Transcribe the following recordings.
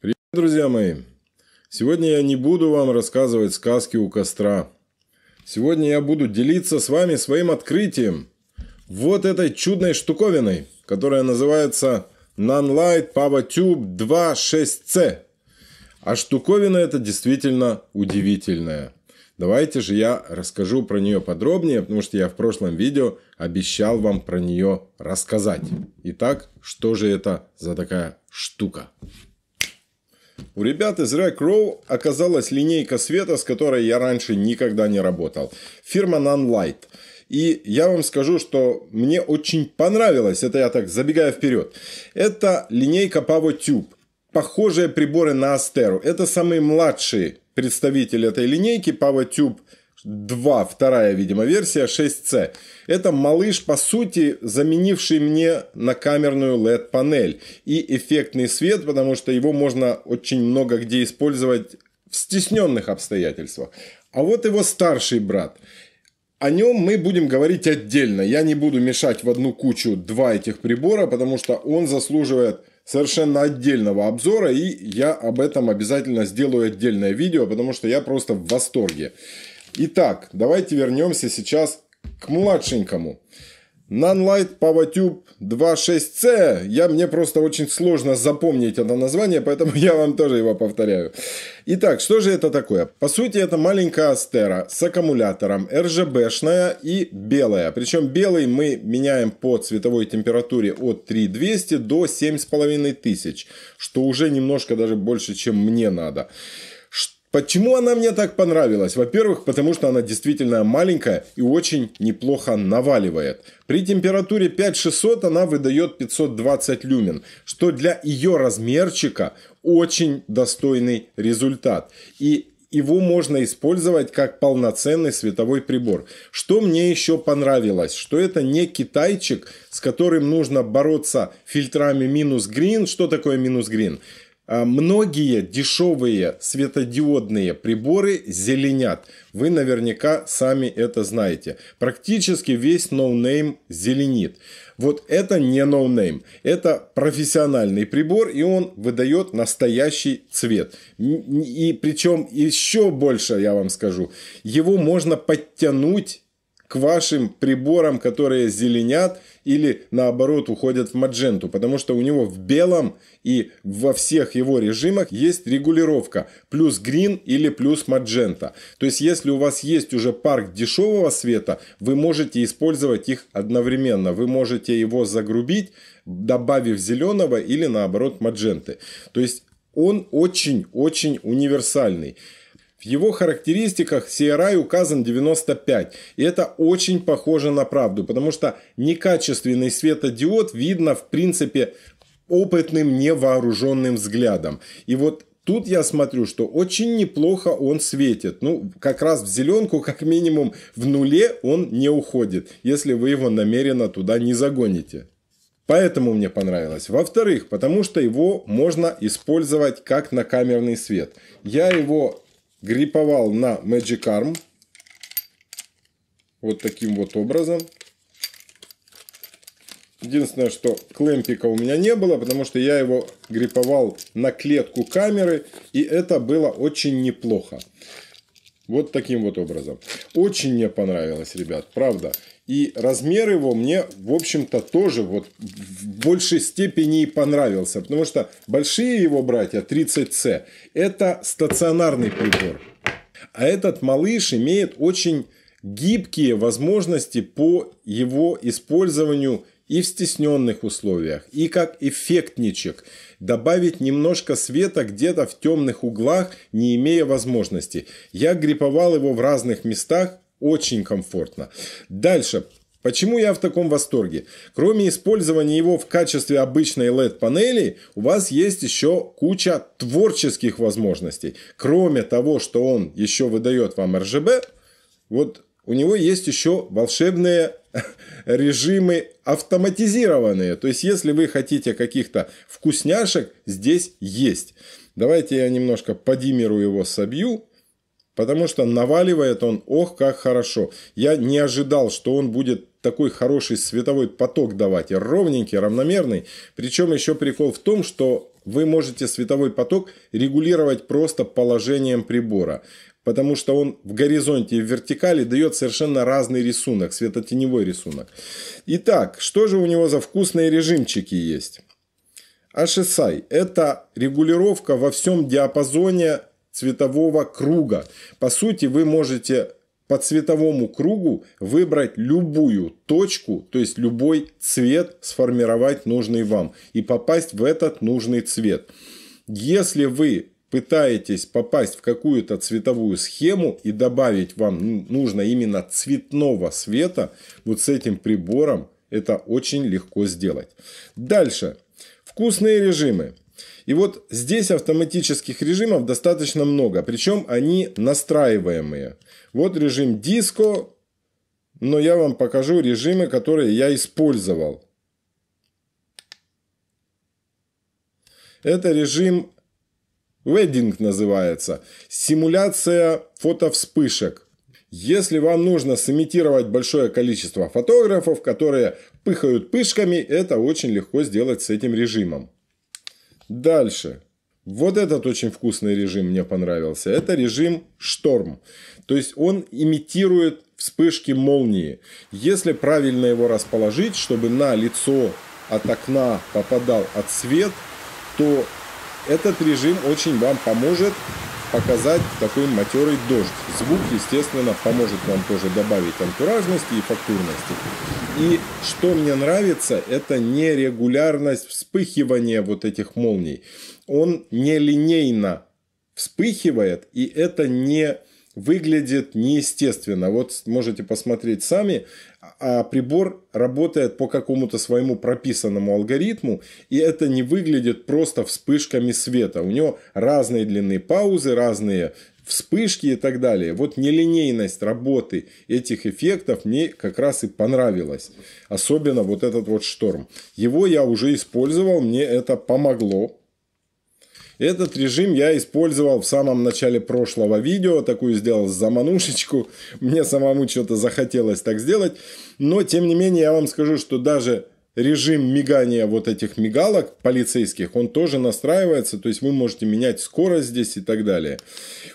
Привет, друзья мои! Сегодня я не буду вам рассказывать сказки у костра. Сегодня я буду делиться с вами своим открытием. Вот этой чудной штуковиной, которая называется Nanlite PavaTube 26C. А штуковина это действительно удивительная. Давайте же я расскажу про нее подробнее, потому что я в прошлом видео обещал вам про нее рассказать. Итак, что же это за такая штука? У ребят из Rack Row оказалась линейка света, с которой я раньше никогда не работал. Фирма Nonlight. И я вам скажу, что мне очень понравилось, это я так забегая вперед. Это линейка PowerTube, Похожие приборы на Астеру. Это самый младший представитель этой линейки. PowerTube. 2, вторая, видимо, версия 6C. Это малыш, по сути, заменивший мне на камерную LED-панель и эффектный свет, потому что его можно очень много где использовать в стесненных обстоятельствах. А вот его старший брат. О нем мы будем говорить отдельно. Я не буду мешать в одну кучу два этих прибора, потому что он заслуживает совершенно отдельного обзора, и я об этом обязательно сделаю отдельное видео, потому что я просто в восторге. Итак, давайте вернемся сейчас к младшенькому. Nanlite PowerTube 26C. Я, мне просто очень сложно запомнить это название, поэтому я вам тоже его повторяю. Итак, что же это такое? По сути, это маленькая Астера с аккумулятором, RGB-шная и белая. Причем белый мы меняем по цветовой температуре от 3200 до 7500, что уже немножко даже больше, чем мне надо. Почему она мне так понравилась? Во-первых, потому что она действительно маленькая и очень неплохо наваливает. При температуре 5600 она выдает 520 люмен, что для ее размерчика очень достойный результат. И его можно использовать как полноценный световой прибор. Что мне еще понравилось, что это не китайчик, с которым нужно бороться фильтрами минус грин. Что такое минус грин? А многие дешевые светодиодные приборы зеленят. Вы наверняка сами это знаете. Практически весь ноунейм no зеленит. Вот это не ноунейм. No это профессиональный прибор, и он выдает настоящий цвет. И причем еще больше, я вам скажу, его можно подтянуть к вашим приборам, которые зеленят или наоборот уходят в мадженту, потому что у него в белом и во всех его режимах есть регулировка плюс грин или плюс маджента. То есть если у вас есть уже парк дешевого света, вы можете использовать их одновременно. Вы можете его загрубить, добавив зеленого или наоборот мадженты. То есть он очень-очень универсальный. В его характеристиках CRI указан 95, и это очень похоже на правду, потому что некачественный светодиод видно, в принципе, опытным невооруженным взглядом. И вот Тут я смотрю, что очень неплохо он светит. Ну, как раз в зеленку, как минимум, в нуле он не уходит, если вы его намеренно туда не загоните. Поэтому мне понравилось. Во-вторых, потому что его можно использовать как на камерный свет. Я его Гриповал на Magic Arm. Вот таким вот образом. Единственное, что клемпика у меня не было, потому что я его гриповал на клетку камеры, и это было очень неплохо. Вот таким вот образом. Очень мне понравилось, ребят, правда. И размер его мне, в общем-то, тоже вот в большей степени и понравился. Потому что большие его братья, 30C, это стационарный прибор. А этот малыш имеет очень гибкие возможности по его использованию и в стесненных условиях, и как эффектничек. Добавить немножко света где-то в темных углах, не имея возможности. Я грипповал его в разных местах, очень комфортно. Дальше. Почему я в таком восторге? Кроме использования его в качестве обычной LED-панели, у вас есть еще куча творческих возможностей. Кроме того, что он еще выдает вам RGB, вот у него есть еще волшебные режимы автоматизированные. То есть, если вы хотите каких-то вкусняшек, здесь есть. Давайте я немножко по димеру его собью. Потому что наваливает он, ох, как хорошо. Я не ожидал, что он будет такой хороший световой поток давать, ровненький, равномерный. Причем еще прикол в том, что вы можете световой поток регулировать просто положением прибора потому что он в горизонте и в вертикали дает совершенно разный рисунок, светотеневой рисунок. Итак, что же у него за вкусные режимчики есть? HSI – это регулировка во всем диапазоне цветового круга. По сути, вы можете по цветовому кругу выбрать любую точку, то есть любой цвет, сформировать нужный вам и попасть в этот нужный цвет. Если вы пытаетесь попасть в какую-то цветовую схему и добавить вам нужно именно цветного света, вот с этим прибором это очень легко сделать. Дальше. Вкусные режимы. И вот здесь автоматических режимов достаточно много, причем они настраиваемые. Вот режим диско, но я вам покажу режимы, которые я использовал. Это режим Wedding называется. Симуляция фотовспышек. Если вам нужно сымитировать большое количество фотографов, которые пыхают пышками, это очень легко сделать с этим режимом. Дальше. Вот этот очень вкусный режим мне понравился. Это режим шторм. То есть он имитирует вспышки молнии. Если правильно его расположить, чтобы на лицо от окна попадал от свет, то этот режим очень вам поможет показать такой матерый дождь. Звук, естественно, поможет вам тоже добавить антуражности и фактурности. И что мне нравится, это нерегулярность вспыхивания вот этих молний. Он нелинейно вспыхивает, и это не выглядит неестественно. Вот можете посмотреть сами, а прибор работает по какому-то своему прописанному алгоритму, и это не выглядит просто вспышками света. У него разные длины паузы, разные вспышки и так далее. Вот нелинейность работы этих эффектов мне как раз и понравилась. Особенно вот этот вот шторм. Его я уже использовал, мне это помогло этот режим я использовал в самом начале прошлого видео, такую сделал заманушечку, мне самому что-то захотелось так сделать, но тем не менее я вам скажу, что даже режим мигания вот этих мигалок полицейских, он тоже настраивается, то есть вы можете менять скорость здесь и так далее.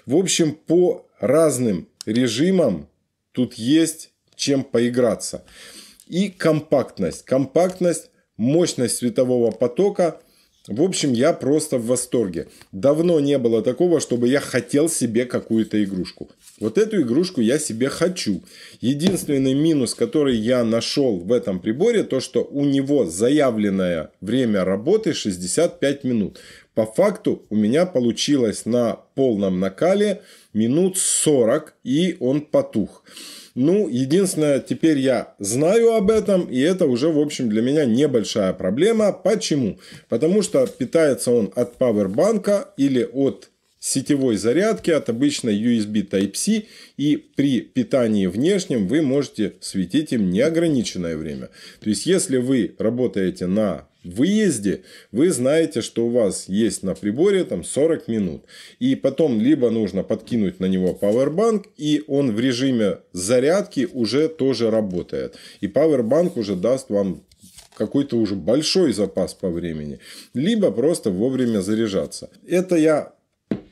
В общем, по разным режимам тут есть чем поиграться. И компактность. Компактность, мощность светового потока – в общем, я просто в восторге. Давно не было такого, чтобы я хотел себе какую-то игрушку. Вот эту игрушку я себе хочу. Единственный минус, который я нашел в этом приборе, то что у него заявленное время работы 65 минут. По факту у меня получилось на полном накале минут 40 и он потух. Ну, единственное, теперь я знаю об этом, и это уже, в общем, для меня небольшая проблема. Почему? Потому что питается он от пауэрбанка или от сетевой зарядки от обычной USB Type-C и при питании внешнем вы можете светить им неограниченное время. То есть если вы работаете на выезде вы знаете, что у вас есть на приборе там 40 минут. И потом либо нужно подкинуть на него Powerbank, и он в режиме зарядки уже тоже работает. И Powerbank уже даст вам какой-то уже большой запас по времени, либо просто вовремя заряжаться. Это я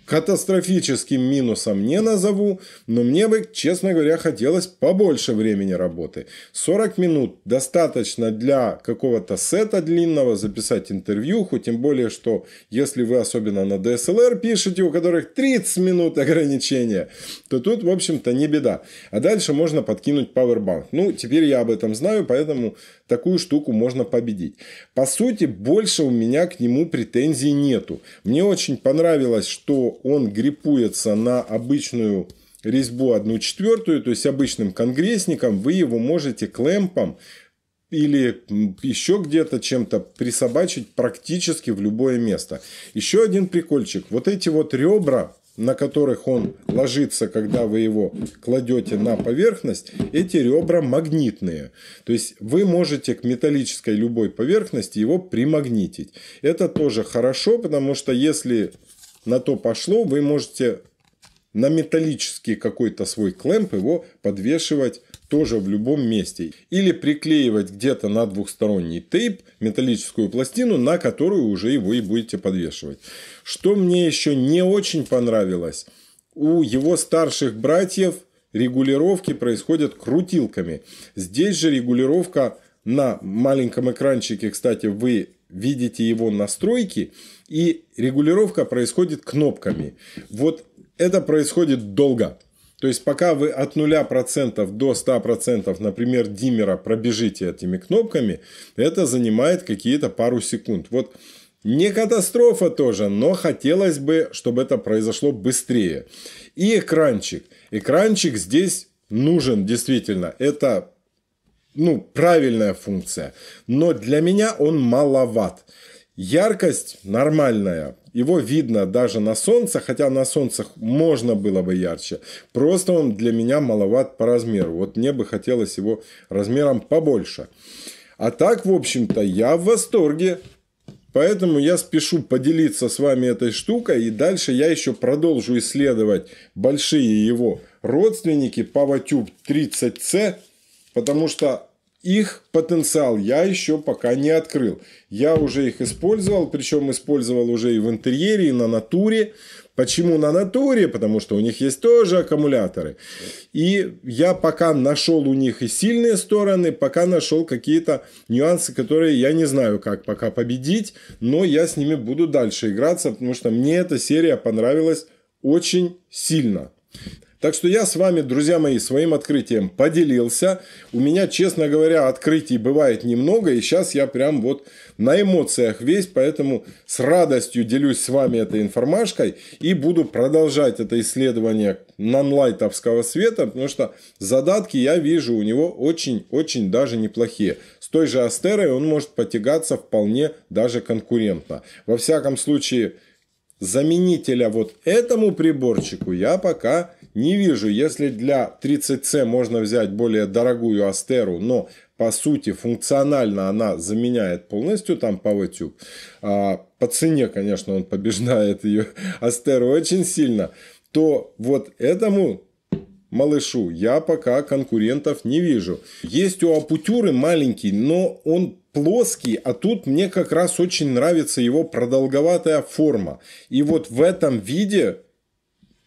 Катастрофическим минусом не назову, но мне бы, честно говоря, хотелось побольше времени работы. 40 минут достаточно для какого-то сета длинного записать интервью, хоть тем более, что если вы особенно на DSLR пишете, у которых 30 минут ограничения, то тут, в общем-то, не беда. А дальше можно подкинуть Powerbank. Ну, теперь я об этом знаю, поэтому такую штуку можно победить. По сути, больше у меня к нему претензий нету. Мне очень понравилось, что он гриппуется на обычную резьбу 1 четвертую, то есть обычным конгрессником, вы его можете клемпом или еще где-то чем-то присобачить практически в любое место. Еще один прикольчик. Вот эти вот ребра, на которых он ложится, когда вы его кладете на поверхность, эти ребра магнитные. То есть вы можете к металлической любой поверхности его примагнитить. Это тоже хорошо, потому что если на то пошло, вы можете на металлический какой-то свой клемп его подвешивать тоже в любом месте. Или приклеивать где-то на двухсторонний тейп металлическую пластину, на которую уже его и будете подвешивать. Что мне еще не очень понравилось, у его старших братьев регулировки происходят крутилками. Здесь же регулировка на маленьком экранчике, кстати, вы видите его настройки, и регулировка происходит кнопками. Вот это происходит долго. То есть, пока вы от 0% до 100%, например, диммера пробежите этими кнопками, это занимает какие-то пару секунд. Вот не катастрофа тоже, но хотелось бы, чтобы это произошло быстрее. И экранчик. Экранчик здесь нужен действительно. Это ну, правильная функция. Но для меня он маловат. Яркость нормальная. Его видно даже на солнце, хотя на солнцах можно было бы ярче. Просто он для меня маловат по размеру. Вот мне бы хотелось его размером побольше. А так, в общем-то, я в восторге. Поэтому я спешу поделиться с вами этой штукой, и дальше я еще продолжу исследовать большие его родственники Паватюб 30C, Потому что их потенциал я еще пока не открыл. Я уже их использовал, причем использовал уже и в интерьере, и на натуре. Почему на натуре? Потому что у них есть тоже аккумуляторы. И я пока нашел у них и сильные стороны, пока нашел какие-то нюансы, которые я не знаю, как пока победить, но я с ними буду дальше играться, потому что мне эта серия понравилась очень сильно. Так что я с вами, друзья мои, своим открытием поделился. У меня, честно говоря, открытий бывает немного, и сейчас я прям вот на эмоциях весь, поэтому с радостью делюсь с вами этой информашкой и буду продолжать это исследование нонлайтовского света, потому что задатки я вижу у него очень-очень даже неплохие. С той же Астерой он может потягаться вполне даже конкурентно. Во всяком случае, заменителя вот этому приборчику я пока не вижу, если для 30C можно взять более дорогую Астеру, но по сути функционально она заменяет полностью там PvTube. А, по цене, конечно, он побеждает ее Астеру очень сильно. То вот этому малышу я пока конкурентов не вижу. Есть у Апутюры маленький, но он плоский, а тут мне как раз очень нравится его продолговатая форма. И вот в этом виде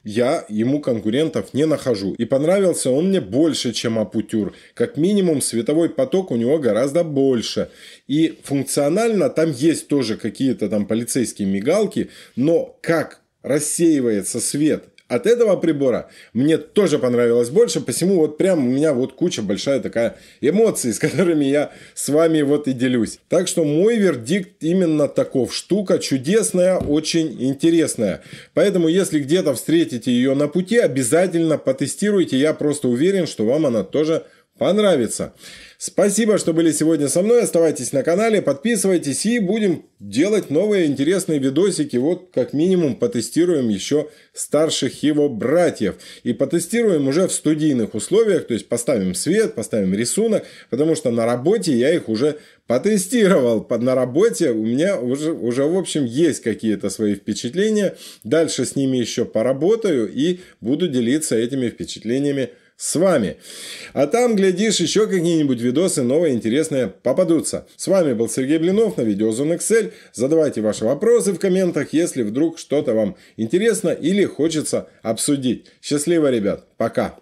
я ему конкурентов не нахожу. И понравился он мне больше, чем Апутюр. Как минимум, световой поток у него гораздо больше. И функционально там есть тоже какие-то там полицейские мигалки, но как рассеивается свет от этого прибора мне тоже понравилось больше, посему вот прям у меня вот куча большая такая эмоций, с которыми я с вами вот и делюсь. Так что мой вердикт именно таков. Штука чудесная, очень интересная. Поэтому если где-то встретите ее на пути, обязательно потестируйте. Я просто уверен, что вам она тоже понравится понравится. Спасибо, что были сегодня со мной. Оставайтесь на канале, подписывайтесь и будем делать новые интересные видосики. Вот как минимум потестируем еще старших его братьев. И потестируем уже в студийных условиях, то есть поставим свет, поставим рисунок, потому что на работе я их уже потестировал. На работе у меня уже, уже в общем есть какие-то свои впечатления. Дальше с ними еще поработаю и буду делиться этими впечатлениями с вами. А там, глядишь, еще какие-нибудь видосы новые интересные попадутся. С вами был Сергей Блинов на Видеозон Excel. Задавайте ваши вопросы в комментах, если вдруг что-то вам интересно или хочется обсудить. Счастливо, ребят. Пока.